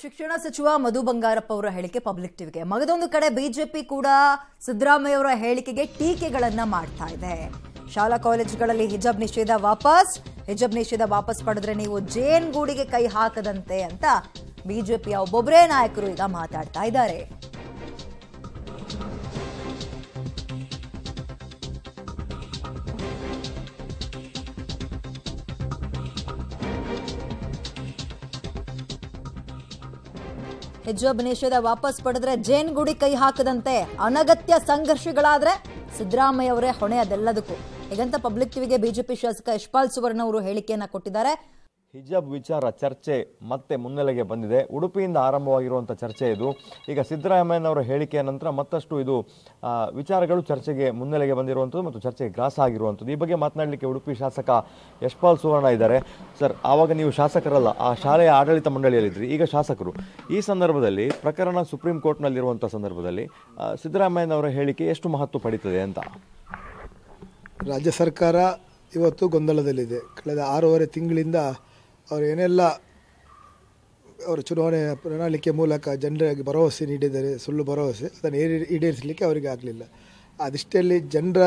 ಶಿಕ್ಷಣ ಸಚಿವ ಮಧು ಬಂಗಾರಪ್ಪ ಅವರ ಹೇಳಿಕೆ ಪಬ್ಲಿಕ್ ಟಿವಿಗೆ ಮಗದೊಂದು ಕಡೆ ಬಿಜೆಪಿ ಕೂಡ ಸಿದ್ದರಾಮಯ್ಯ ಅವರ ಹೇಳಿಕೆಗೆ ಟೀಕೆಗಳನ್ನ ಮಾಡ್ತಾ ಇದೆ ಶಾಲಾ ಕಾಲೇಜುಗಳಲ್ಲಿ ಹಿಜಬ್ ನಿಷೇಧ ವಾಪಸ್ ಹಿಜಬ್ ನಿಷೇಧ ವಾಪಸ್ ಪಡೆದ್ರೆ ನೀವು ಜೇನ್ ಗೂಡಿಗೆ ಕೈ ಹಾಕದಂತೆ ಅಂತ ಬಿಜೆಪಿಯ ಒಬ್ಬೊಬ್ಬರೇ ನಾಯಕರು ಈಗ ಮಾತಾಡ್ತಾ ಇದ್ದಾರೆ ಹಿಜಾಬ್ ನಿಷೇಧ ವಾಪಸ್ ಪಡೆದ್ರೆ ಜೇನ್ ಗುಡಿ ಕೈ ಹಾಕದಂತೆ ಅನಗತ್ಯ ಸಂಘರ್ಷಗಳಾದ್ರೆ ಸಿದ್ದರಾಮಯ್ಯ ಅವರೇ ಹೊಣೆ ಅದೆಲ್ಲದಕ್ಕೂ ಹೀಗಂತ ಪಬ್ಲಿಕ್ ಟಿವಿಗೆ ಬಿಜೆಪಿ ಶಾಸಕ ಯಶ್ಪಾಲ್ ಸುವರ್ಣ ಅವರು ಹೇಳಿಕೆಯನ್ನ ಕೊಟ್ಟಿದ್ದಾರೆ ಹಿಜಾಬ್ ವಿಚಾರ ಚರ್ಚೆ ಮತ್ತೆ ಮುನ್ನೆಲೆಗೆ ಬಂದಿದೆ ಉಡುಪಿಯಿಂದ ಆರಂಭವಾಗಿರುವಂಥ ಚರ್ಚೆ ಇದು ಈಗ ಸಿದ್ದರಾಮಯ್ಯನವರ ಹೇಳಿಕೆಯ ನಂತರ ಮತ್ತಷ್ಟು ಇದು ವಿಚಾರಗಳು ಚರ್ಚೆಗೆ ಮುನ್ನೆಲೆಗೆ ಬಂದಿರುವಂಥದ್ದು ಮತ್ತು ಚರ್ಚೆಗೆ ಗ್ರಾಸ ಆಗಿರುವಂಥದ್ದು ಈ ಬಗ್ಗೆ ಮಾತನಾಡಲಿಕ್ಕೆ ಉಡುಪಿ ಶಾಸಕ ಯಶ್ಪಾಲ್ ಸುವರ್ಣ ಇದ್ದಾರೆ ಸರ್ ಆವಾಗ ನೀವು ಶಾಸಕರಲ್ಲ ಆ ಶಾಲೆಯ ಆಡಳಿತ ಮಂಡಳಿಯಲ್ಲಿದ್ರಿ ಈಗ ಶಾಸಕರು ಈ ಸಂದರ್ಭದಲ್ಲಿ ಪ್ರಕರಣ ಸುಪ್ರೀಂ ಕೋರ್ಟ್ನಲ್ಲಿರುವಂಥ ಸಂದರ್ಭದಲ್ಲಿ ಸಿದ್ದರಾಮಯ್ಯನವರ ಹೇಳಿಕೆ ಎಷ್ಟು ಮಹತ್ವ ಪಡೀತದೆ ಅಂತ ರಾಜ್ಯ ಸರ್ಕಾರ ಇವತ್ತು ಗೊಂದಲದಲ್ಲಿದೆ ಕಳೆದ ಆರೂವರೆ ತಿಂಗಳಿಂದ ಅವರು ಏನೆಲ್ಲ ಅವರು ಚುನಾವಣೆ ಪ್ರಣಾಳಿಕೆ ಮೂಲಕ ಜನರಿಗೆ ಭರವಸೆ ನೀಡಿದ್ದಾರೆ ಸುಳ್ಳು ಭರವಸೆ ಅದನ್ನು ಏರಿ ಈಡೇರಿಸಲಿಕ್ಕೆ ಅವರಿಗೆ ಆಗಲಿಲ್ಲ ಅದಿಷ್ಟಲ್ಲಿ ಜನರ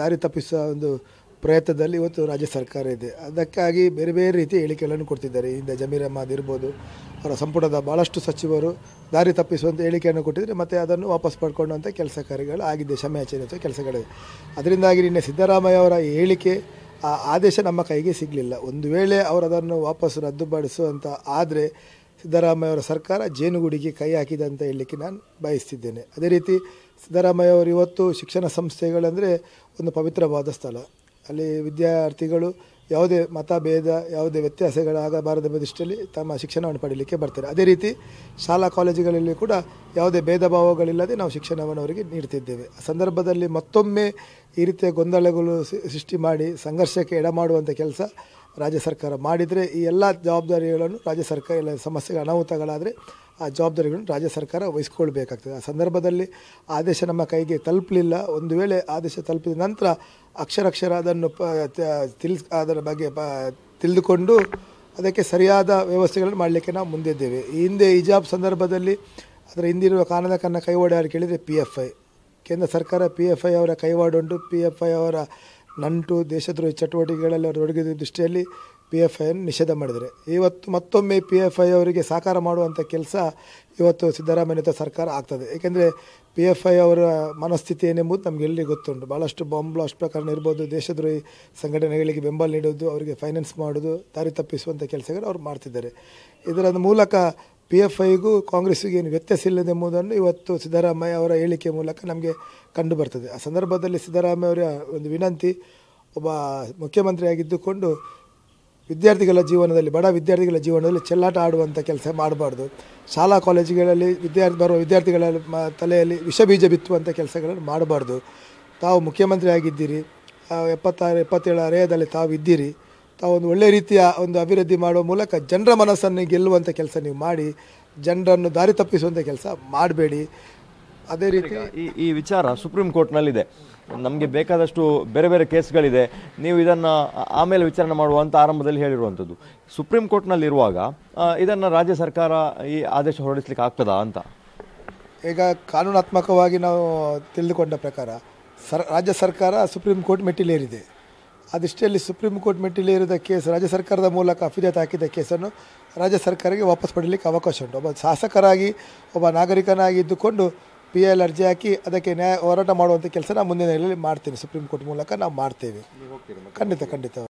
ದಾರಿ ತಪ್ಪಿಸುವ ಒಂದು ಪ್ರಯತ್ನದಲ್ಲಿ ಇವತ್ತು ರಾಜ್ಯ ಸರ್ಕಾರ ಇದೆ ಅದಕ್ಕಾಗಿ ಬೇರೆ ಬೇರೆ ರೀತಿ ಹೇಳಿಕೆಗಳನ್ನು ಕೊಡ್ತಿದ್ದಾರೆ ಹಿಂದೆ ಜಮೀರ್ ಅಹಮದ್ ಇರ್ಬೋದು ಅವರ ಸಂಪುಟದ ಭಾಳಷ್ಟು ಸಚಿವರು ದಾರಿ ತಪ್ಪಿಸುವಂಥ ಹೇಳಿಕೆಯನ್ನು ಕೊಟ್ಟಿದ್ದರೆ ಮತ್ತು ಅದನ್ನು ವಾಪಸ್ ಪಡ್ಕೊಂಡಂಥ ಕೆಲಸ ಕಾರ್ಯಗಳು ಆಗಿದೆ ಆಗಿದ್ದೆ ಅಂತ ಕೆಲಸಗಳಿವೆ ಅದರಿಂದಾಗಿ ನಿನ್ನೆ ಸಿದ್ದರಾಮಯ್ಯ ಅವರ ಹೇಳಿಕೆ ಆ ಆದೇಶ ನಮ್ಮ ಕೈಗೆ ಸಿಗಲಿಲ್ಲ ಒಂದು ವೇಳೆ ಅವರು ಅದನ್ನು ವಾಪಸ್ಸು ರದ್ದುಪಡಿಸುವಂಥ ಆದರೆ ಸಿದ್ದರಾಮಯ್ಯವರ ಅವರ ಸರ್ಕಾರ ಜೇನುಗೂಡಿಗೆ ಕೈ ಹಾಕಿದೆ ಅಂತ ಹೇಳಲಿಕ್ಕೆ ನಾನು ಬಯಸ್ತಿದ್ದೇನೆ ಅದೇ ರೀತಿ ಸಿದ್ದರಾಮಯ್ಯ ಅವರು ಇವತ್ತು ಶಿಕ್ಷಣ ಸಂಸ್ಥೆಗಳಂದರೆ ಒಂದು ಪವಿತ್ರವಾದ ಸ್ಥಳ ಅಲ್ಲಿ ವಿದ್ಯಾರ್ಥಿಗಳು ಯಾವುದೇ ಮತಭೇದ ಯಾವುದೇ ವ್ಯತ್ಯಾಸಗಳಾಗಬಾರದ ದೃಷ್ಟಿಯಲ್ಲಿ ತಮ್ಮ ಶಿಕ್ಷಣವನ್ನು ಪಡೀಲಿಕ್ಕೆ ಬರ್ತಾರೆ ಅದೇ ರೀತಿ ಶಾಲಾ ಕಾಲೇಜುಗಳಲ್ಲಿ ಕೂಡ ಯಾವುದೇ ಭೇದ ಭಾವಗಳಿಲ್ಲದೆ ನಾವು ಶಿಕ್ಷಣವನ್ನು ಅವರಿಗೆ ನೀಡ್ತಿದ್ದೇವೆ ಸಂದರ್ಭದಲ್ಲಿ ಮತ್ತೊಮ್ಮೆ ಈ ರೀತಿಯ ಗೊಂದಲಗಳು ಸೃಷ್ಟಿ ಮಾಡಿ ಸಂಘರ್ಷಕ್ಕೆ ಎಡಮಾಡುವಂಥ ಕೆಲಸ ರಾಜ್ಯ ಸರ್ಕಾರ ಮಾಡಿದರೆ ಈ ಎಲ್ಲ ಜವಾಬ್ದಾರಿಗಳನ್ನು ರಾಜ್ಯ ಸರ್ಕಾರ ಎಲ್ಲ ಸಮಸ್ಯೆಗಳ ಅನಾಹುತಗಳಾದರೆ ಆ ಜವಾಬ್ದಾರಿಗಳನ್ನು ರಾಜ್ಯ ಸರ್ಕಾರ ವಹಿಸ್ಕೊಳ್ಬೇಕಾಗ್ತದೆ ಆ ಸಂದರ್ಭದಲ್ಲಿ ಆದೇಶ ನಮ್ಮ ಕೈಗೆ ತಲುಪಲಿಲ್ಲ ಒಂದು ವೇಳೆ ಆದೇಶ ತಲುಪಿದ ನಂತರ ಅಕ್ಷರಕ್ಷರ ಅದನ್ನು ಪ ತಿಳಿಸ್ ಅದರ ಬಗ್ಗೆ ಪ ತಿಳಿದುಕೊಂಡು ಅದಕ್ಕೆ ಸರಿಯಾದ ವ್ಯವಸ್ಥೆಗಳನ್ನು ಮಾಡಲಿಕ್ಕೆ ನಾವು ಮುಂದಿದ್ದೇವೆ ಈ ಹಿಂದೆ ಇಜಾಬ್ ಸಂದರ್ಭದಲ್ಲಿ ಅದರ ಹಿಂದಿರುವ ಕಾನದ ಕನ್ನ ಕೈವಾಡ ಯಾರು ಕೇಳಿದರೆ ಪಿ ಎಫ್ ಐ ಕೇಂದ್ರ ಸರ್ಕಾರ ಪಿ ಎಫ್ ಐ ಅವರ ಕೈವಾಡುಂಟು ಪಿ ಎಫ್ ಐ ಅವರ ನಂಟು ದೇಶದ್ರೋಹಿ ಚಟುವಟಿಕೆಗಳಲ್ಲಿ ಅವರು ತೊಡಗಿದ ದೃಷ್ಟಿಯಲ್ಲಿ ಪಿ ಎಫ್ ಐ ನಿಷೇಧ ಮಾಡಿದರೆ ಇವತ್ತು ಮತ್ತೊಮ್ಮೆ ಪಿ ಎಫ್ ಐ ಅವರಿಗೆ ಸಾಕಾರ ಮಾಡುವಂಥ ಕೆಲಸ ಇವತ್ತು ಸಿದ್ದರಾಮಯ್ಯ ಸರ್ಕಾರ ಆಗ್ತದೆ ಏಕೆಂದರೆ ಪಿ ಎಫ್ ಐ ಅವರ ಮನಸ್ಥಿತಿ ಏನೆಂಬುದು ನಮಗೆಲ್ಲರಿಗೂ ಗೊತ್ತುಂಟು ಭಾಳಷ್ಟು ಬಾಂಬ್ ಬ್ಲಾಸ್ಟ್ ಪ್ರಕರಣ ಇರ್ಬೋದು ದೇಶದ್ರೋಹಿ ಸಂಘಟನೆಗಳಿಗೆ ಬೆಂಬಲ ನೀಡೋದು ಅವರಿಗೆ ಫೈನಾನ್ಸ್ ಮಾಡೋದು ದಾರಿ ತಪ್ಪಿಸುವಂಥ ಕೆಲಸಗಳು ಅವ್ರು ಮಾಡ್ತಿದ್ದಾರೆ ಇದರ ಮೂಲಕ ಪಿ ಎಫ್ ಐಗೂ ಕಾಂಗ್ರೆಸ್ಸಿಗೆ ಏನು ವ್ಯತ್ಯಾಸ ಎಂಬುದನ್ನು ಇವತ್ತು ಸಿದ್ದರಾಮಯ್ಯ ಅವರ ಹೇಳಿಕೆ ಮೂಲಕ ನಮಗೆ ಕಂಡು ಬರ್ತದೆ ಆ ಸಂದರ್ಭದಲ್ಲಿ ಸಿದ್ದರಾಮಯ್ಯ ಅವರ ಒಂದು ವಿನಂತಿ ಒಬ್ಬ ಮುಖ್ಯಮಂತ್ರಿಯಾಗಿದ್ದುಕೊಂಡು ವಿದ್ಯಾರ್ಥಿಗಳ ಜೀವನದಲ್ಲಿ ಬಡ ವಿದ್ಯಾರ್ಥಿಗಳ ಜೀವನದಲ್ಲಿ ಚೆಲ್ಲಾಟ ಆಡುವಂಥ ಕೆಲಸ ಮಾಡಬಾರ್ದು ಶಾಲಾ ಕಾಲೇಜುಗಳಲ್ಲಿ ವಿದ್ಯಾರ್ಥಿ ಬರುವ ವಿದ್ಯಾರ್ಥಿಗಳ ತಲೆಯಲ್ಲಿ ವಿಷ ಬೀಜ ಬಿತ್ತುವಂಥ ಕೆಲಸಗಳನ್ನು ಮಾಡಬಾರ್ದು ತಾವು ಮುಖ್ಯಮಂತ್ರಿ ಆಗಿದ್ದೀರಿ ಎಪ್ಪತ್ತಾರು ಎಪ್ಪತ್ತೇಳು ಅರೆಯದಲ್ಲಿ ತಾವು ಇದ್ದೀರಿ ಒಂದು ಒಳ್ಳೆಯ ರೀತಿಯ ಒಂದು ಅಭಿವೃದ್ಧಿ ಮಾಡುವ ಮೂಲಕ ಜನರ ಮನಸ್ಸನ್ನು ಗೆಲ್ಲುವಂಥ ಕೆಲಸ ನೀವು ಮಾಡಿ ಜನರನ್ನು ದಾರಿ ತಪ್ಪಿಸುವಂಥ ಕೆಲಸ ಮಾಡಬೇಡಿ ಅದೇ ರೀತಿ ಈ ಈ ವಿಚಾರ ಸುಪ್ರೀಂ ಕೋರ್ಟ್ನಲ್ಲಿದೆ ನಮಗೆ ಬೇಕಾದಷ್ಟು ಬೇರೆ ಬೇರೆ ಕೇಸ್ಗಳಿದೆ ನೀವು ಇದನ್ನು ಆಮೇಲೆ ವಿಚಾರಣೆ ಮಾಡುವಂಥ ಆರಂಭದಲ್ಲಿ ಹೇಳಿರುವಂಥದ್ದು ಸುಪ್ರೀಂ ಕೋರ್ಟ್ನಲ್ಲಿರುವಾಗ ಇದನ್ನು ರಾಜ್ಯ ಸರ್ಕಾರ ಈ ಆದೇಶ ಹೊರಡಿಸ್ಲಿಕ್ಕೆ ಆಗ್ತದಾ ಅಂತ ಈಗ ಕಾನೂನಾತ್ಮಕವಾಗಿ ನಾವು ತಿಳಿದುಕೊಂಡ ಪ್ರಕಾರ ಸರ್ ರಾಜ್ಯ ಸರ್ಕಾರ ಸುಪ್ರೀಂ ಕೋರ್ಟ್ ಮೆಟ್ಟಿಲೇರಿದೆ ಅಲ್ಲಿ ಸುಪ್ರೀಂ ಕೋರ್ಟ್ ಮೆಟ್ಟಿಲೇ ಕೇಸ್ ರಾಜ್ಯ ಸರ್ಕಾರದ ಮೂಲಕ ಅಫಿಲಿಯೇಟ್ ಹಾಕಿದ್ದ ಕೇಸನ್ನು ರಾಜ್ಯ ಸರ್ಕಾರಕ್ಕೆ ವಾಪಸ್ ಪಡೀಲಿಕ್ಕೆ ಅವಕಾಶ ಉಂಟು ಒಬ್ಬ ಶಾಸಕರಾಗಿ ಒಬ್ಬ ನಾಗರಿಕನಾಗಿ ಇದ್ದುಕೊಂಡು ಪಿ ಎಲ್ ಅರ್ಜಿ ಹಾಕಿ ಅದಕ್ಕೆ ನ್ಯಾಯ ಹೋರಾಟ ಮಾಡುವಂಥ ಕೆಲಸ ನಾವು ಮುಂದಿನ ಮಾಡ್ತೀನಿ ಸುಪ್ರೀಂ ಕೋರ್ಟ್ ಮೂಲಕ ನಾವು ಮಾಡ್ತೇವೆ ಖಂಡಿತ ಖಂಡಿತ